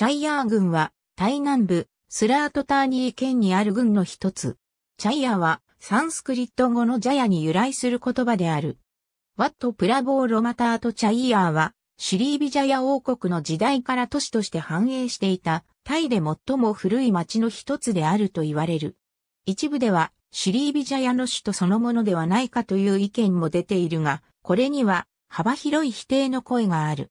チャイヤー軍は、タイ南部、スラートターニー県にある軍の一つ。チャイヤーは、サンスクリット語のジャヤに由来する言葉である。ワット・プラボー・ロマターとチャイヤーは、シリービジャヤ王国の時代から都市として繁栄していた、タイで最も古い町の一つであると言われる。一部では、シリービジャヤの首都そのものではないかという意見も出ているが、これには幅広い否定の声がある。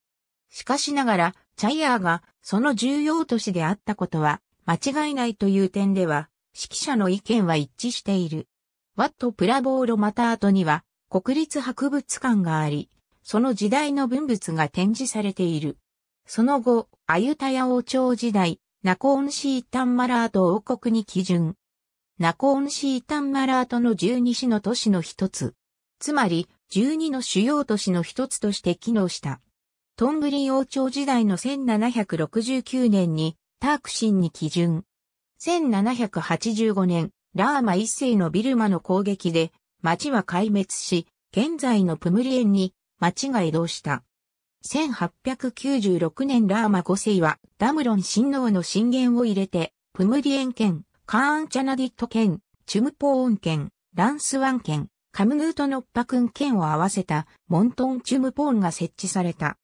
しかしながら、チャイアーがその重要都市であったことは間違いないという点では、指揮者の意見は一致している。ワット・プラボーロまた後には国立博物館があり、その時代の文物が展示されている。その後、アユタヤ王朝時代、ナコーンシータンマラート王国に基準。ナコーンシータンマラートの十二市の都市の一つ。つまり、12の主要都市の一つとして機能した。トンブリン王朝時代の1769年にタークシンに基準。1785年、ラーマ一世のビルマの攻撃で町は壊滅し、現在のプムリエンに町が移動した。1896年ラーマ5世はダムロン親王の震源を入れて、プムリエン県、カーンチャナディット県、チュムポーン県、ランスワン県、カムヌートノッパクン県を合わせたモントンチュムポーンが設置された。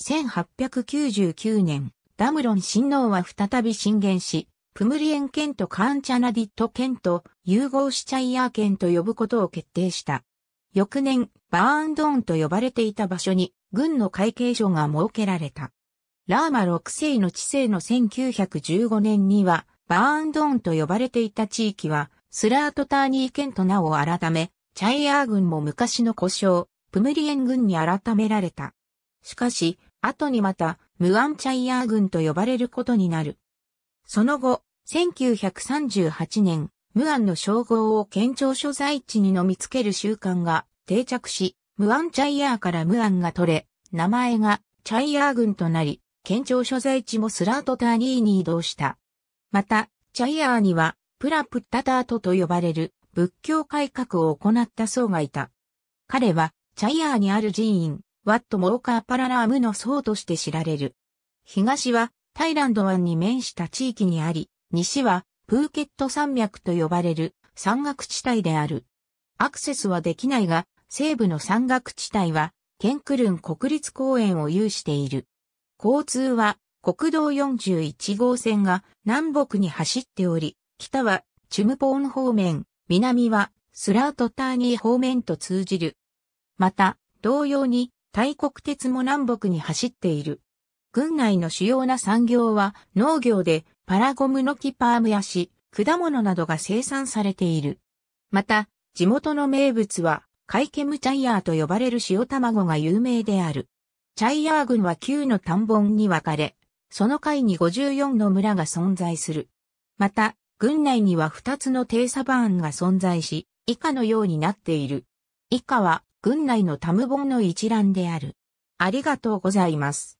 1899年、ダムロン親王は再び進言し、プムリエン県とカーンチャナディット県と融合しチャイアー県と呼ぶことを決定した。翌年、バーンドーンと呼ばれていた場所に軍の会計所が設けられた。ラーマ6世の治世の1915年には、バーンドーンと呼ばれていた地域は、スラートターニー県と名を改め、チャイアー軍も昔の故障、プムリエン軍に改められた。しかし、後にまた、ムアンチャイヤー軍と呼ばれることになる。その後、1938年、ムアンの称号を県庁所在地に飲みつける習慣が定着し、ムアンチャイヤーからムアンが取れ、名前がチャイヤー軍となり、県庁所在地もスラートターニーに移動した。また、チャイヤーには、プラプッタタートと呼ばれる仏教改革を行った僧がいた。彼は、チャイヤーにある寺院、ワット・モーカー・パララームの層として知られる。東はタイランド湾に面した地域にあり、西はプーケット山脈と呼ばれる山岳地帯である。アクセスはできないが、西部の山岳地帯は、ケンクルン国立公園を有している。交通は、国道41号線が南北に走っており、北はチュムポーン方面、南はスラートターニー方面と通じる。また、同様に大国鉄も南北に走っている。軍内の主要な産業は農業でパラゴムの木パームやし、果物などが生産されている。また、地元の名物は、カイケムチャイヤーと呼ばれる塩卵が有名である。チャイヤー群は9の田んぼに分かれ、その階に54の村が存在する。また、軍内には2つの低砂バーンが存在し、以下のようになっている。以下は、軍内のタムボンの一覧である。ありがとうございます。